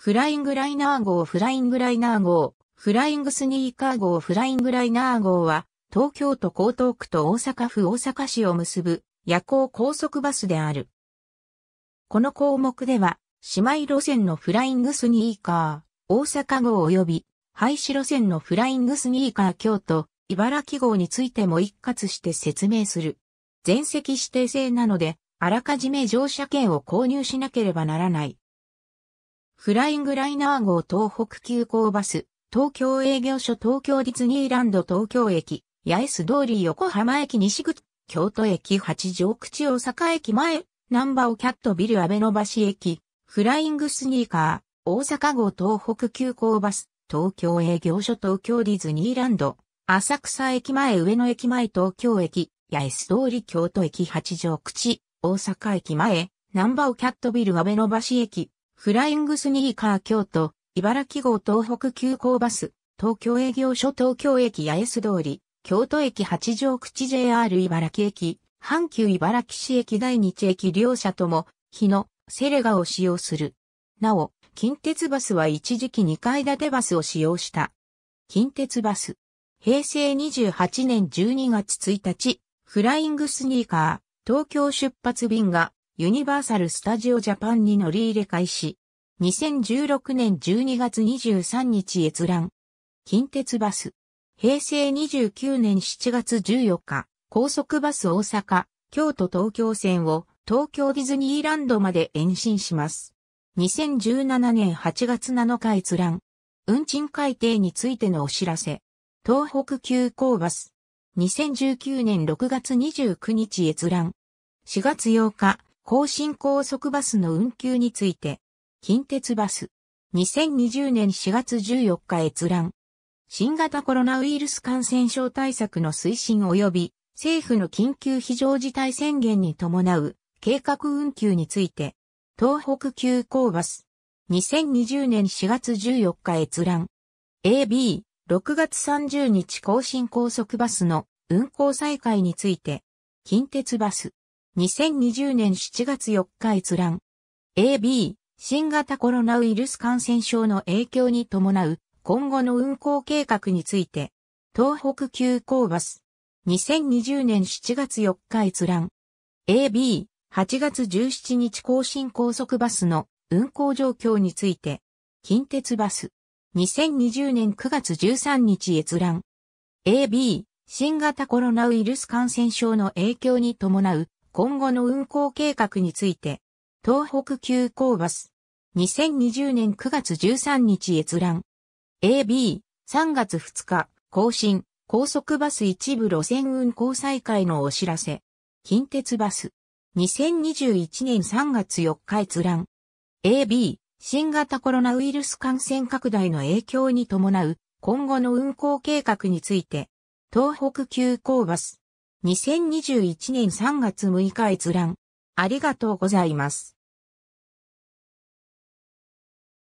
フライングライナー号フライングライナー号、フライングスニーカー号フライングライナー号は、東京都江東区と大阪府大阪市を結ぶ夜行高速バスである。この項目では、姉妹路線のフライングスニーカー、大阪号及び、廃止路線のフライングスニーカー京都、茨城号についても一括して説明する。全席指定制なので、あらかじめ乗車券を購入しなければならない。フライングライナー号東北急行バス、東京営業所東京ディズニーランド東京駅、八重洲通り横浜駅西口、京都駅八条口大阪駅前、ナンバーキャットビル安倍野橋駅、フライングスニーカー、大阪号東北急行バス、東京営業所東京ディズニーランド、浅草駅前上野駅前東京駅、八重洲通り京都駅八条口、大阪駅前、ナンバーキャットビル安倍野橋駅、フライングスニーカー京都、茨城号東北急行バス、東京営業所東京駅八重洲通り、京都駅八条口 JR 茨城駅、阪急茨城市駅第日駅両社とも、日のセレガを使用する。なお、近鉄バスは一時期2階建てバスを使用した。近鉄バス。平成28年12月1日、フライングスニーカー、東京出発便がユニバーサル・スタジオ・ジャパンに乗り入れ開始。2016年12月23日閲覧。近鉄バス。平成29年7月14日、高速バス大阪、京都東京線を東京ディズニーランドまで延伸します。2017年8月7日閲覧。運賃改定についてのお知らせ。東北急行バス。2019年6月29日閲覧。4月8日、更新高速バスの運休について、近鉄バス、2020年4月14日閲覧。新型コロナウイルス感染症対策の推進及び政府の緊急非常事態宣言に伴う計画運休について、東北急行バス、2020年4月14日閲覧。AB、6月30日更新高速バスの運行再開について、近鉄バス、2020年7月4日閲覧。AB、新型コロナウイルス感染症の影響に伴う今後の運行計画について、東北急行バス。2020年7月4日閲覧。AB、8月17日更新高速バスの運行状況について、近鉄バス。2020年9月13日閲覧。AB、新型コロナウイルス感染症の影響に伴う今後の運行計画について、東北急行バス、2020年9月13日閲覧、AB、3月2日、更新、高速バス一部路線運行再開のお知らせ、近鉄バス、2021年3月4日閲覧、AB、新型コロナウイルス感染拡大の影響に伴う今後の運行計画について、東北急行バス、2021年3月6日閲覧。ありがとうございます。